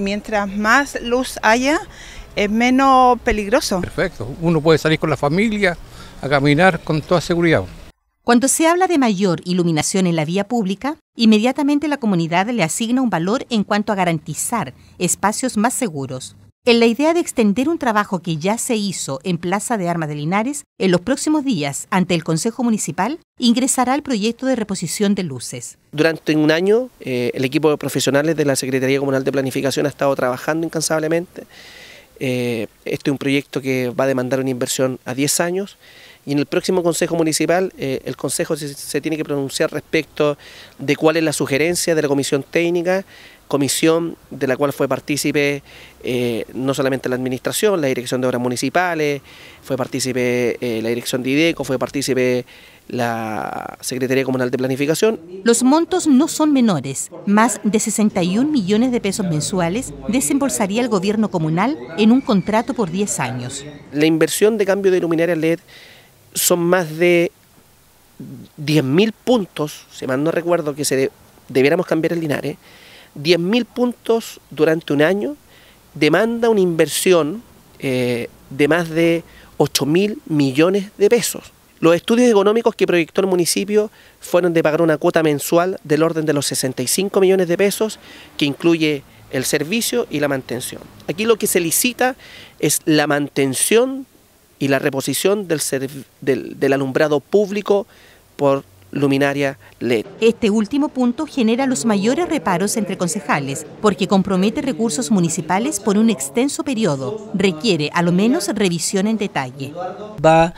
mientras más luz haya, es menos peligroso. Perfecto, uno puede salir con la familia a caminar con toda seguridad. Cuando se habla de mayor iluminación en la vía pública, inmediatamente la comunidad le asigna un valor en cuanto a garantizar espacios más seguros. En la idea de extender un trabajo que ya se hizo en Plaza de Armas de Linares, en los próximos días, ante el Consejo Municipal, ingresará el proyecto de reposición de luces. Durante un año, eh, el equipo de profesionales de la Secretaría Comunal de Planificación ha estado trabajando incansablemente. Eh, este es un proyecto que va a demandar una inversión a 10 años y en el próximo Consejo Municipal eh, el Consejo se, tiene que pronunciar respecto de cuál es la sugerencia de la Comisión Técnica comisión de la cual fue partícipe eh, no solamente la administración, la dirección de obras municipales, fue partícipe eh, la dirección de IDECO, fue partícipe la Secretaría Comunal de Planificación. Los montos no son menores. Más de 61 millones de pesos mensuales desembolsaría el gobierno comunal en un contrato por 10 años. La inversión de cambio de luminaria LED son más de 10.000 puntos, si mal no recuerdo, que se debiéramos cambiar el Linares. 10.000 puntos durante un año demanda una inversión eh, de más de 8.000 millones de pesos. Los estudios económicos que proyectó el municipio fueron de pagar una cuota mensual del orden de los 65 millones de pesos, que incluye el servicio y la mantención. Aquí lo que se licita es la mantención y la reposición del, del alumbrado público por luminaria LED. Este último punto genera los mayores reparos entre concejales, porque compromete recursos municipales por un extenso periodo. Requiere, a lo menos, revisión en detalle. Va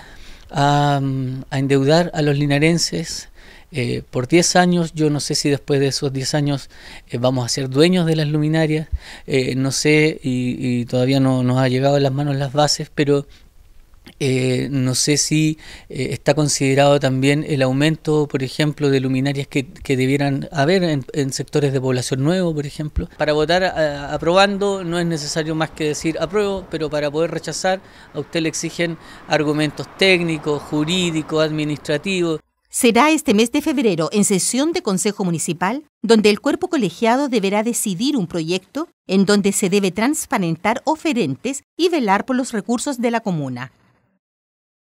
a, mm, endeudar a los linarenses eh, por 10 años, yo no sé si después de esos 10 años eh, vamos a ser dueños de las luminarias, eh, no sé, y, y todavía no nos ha llegado a las manos las bases, pero eh, no sé si eh, está considerado también el aumento, por ejemplo, de luminarias que, debieran haber en, sectores de población nuevo, por ejemplo. Para votar aprobando no es necesario más que decir apruebo, pero para poder rechazar a usted le exigen argumentos técnicos, jurídicos, administrativos. Será este mes de febrero, en sesión de Consejo Municipal, donde el cuerpo colegiado deberá decidir un proyecto en donde se debe transparentar oferentes y velar por los recursos de la comuna.